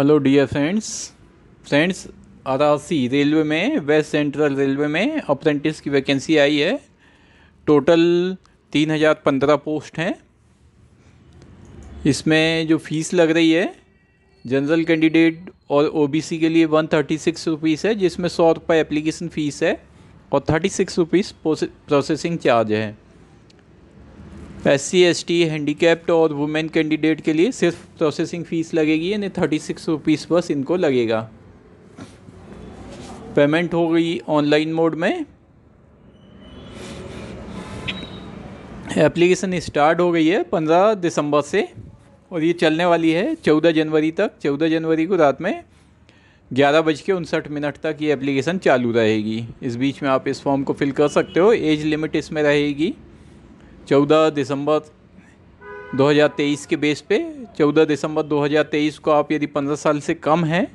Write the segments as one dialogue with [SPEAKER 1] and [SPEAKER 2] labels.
[SPEAKER 1] hello dear friends friends अरासी railway में west central railway में अप्रेंटिस की वैकेंसी आई है टोटल तीन हज़ार पंद्रह पोस्ट हैं इसमें जो फीस लग रही है जनरल कैंडिडेट और ओबीसी के लिए वन थर्टी सिक्स रुपीज़ है जिसमें सौ रुपये एप्लीकेशन फ़ीस है और thirty six rupees processing charge है S C S T handicapped और वुमेन कैंडिडेट के लिए सिर्फ प्रोसेसिंग फ़ीस लगेगी यानी थर्टी सिक्स रुपीज़ बस इनको लगेगा पेमेंट हो गई ऑनलाइन मोड में एप्लीकेशन स्टार्ट हो गई है पंद्रह दिसंबर से और ये चलने वाली है चौदह जनवरी तक चौदह जनवरी को रात में ग्यारह बज के उनसठ मिनट तक ये एप्लीकेशन चालू रहेगी इस बीच में आप इस फॉर्म को फिल कर सकते हो एज लिमिट इसमें रहेगी चौदह दिसंबर 2023 के बेस पे 14 दिसंबर 2023 को आप यदि 15 साल से कम हैं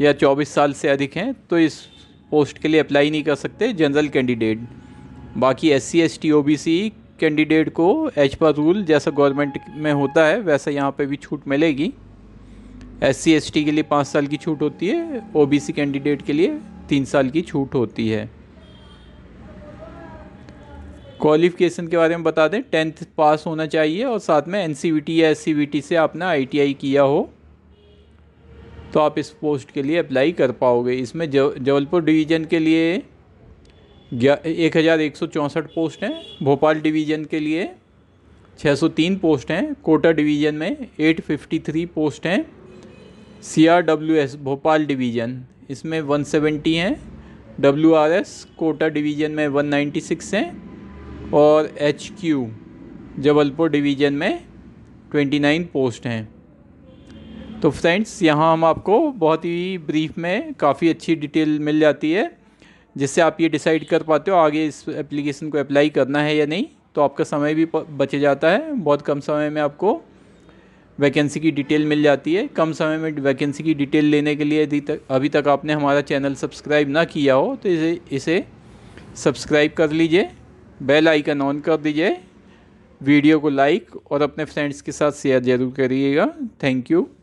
[SPEAKER 1] या 24 साल से अधिक हैं तो इस पोस्ट के लिए अप्लाई नहीं कर सकते जनरल कैंडिडेट बाकी S C S T O B C candidate को एच पर रूल जैसा गवर्नमेंट में होता है वैसा यहाँ पे भी छूट मिलेगी एस सी एस टी के लिए पाँच साल की छूट होती है ओ बी सी कैंडिडेट के लिए तीन साल की छूट होती है क्वालिफ़िकेशन के बारे में बता दें टेंथ पास होना चाहिए और साथ में एन e या एस e से आपने आई किया हो तो आप इस पोस्ट के लिए अप्लाई कर पाओगे इसमें जबलपुर डिवीज़न के लिए एक हज़ार एक सौ चौंसठ पोस्ट हैं भोपाल डिवीज़न के लिए छः सौ तीन पोस्ट हैं कोटा डिवीज़न में एट फिफ्टी थ्री पोस्ट हैं C R W S Bhopal division इसमें वन सेवेंटी हैं W R S Kota division में वन नाइन्टी सिक्स हैं और एच क्यू जबलपुर डिवीज़न में 29 पोस्ट हैं तो फ्रेंड्स यहाँ हम आपको बहुत ही ब्रीफ में काफ़ी अच्छी डिटेल मिल जाती है जिससे आप ये डिसाइड कर पाते हो आगे इस एप्लीकेशन को अप्लाई करना है या नहीं तो आपका समय भी बच जाता है बहुत कम समय में आपको वैकेंसी की डिटेल मिल जाती है कम समय में वैकेंसी की डिटेल लेने के लिए यदि तक अभी तक आपने हमारा चैनल सब्सक्राइब ना किया हो तो इसे इसे सब्सक्राइब कर लीजिए बेल आइकन ऑन कर दीजिए वीडियो को लाइक और अपने फ्रेंड्स के साथ शेयर जरूर करिएगा थैंक यू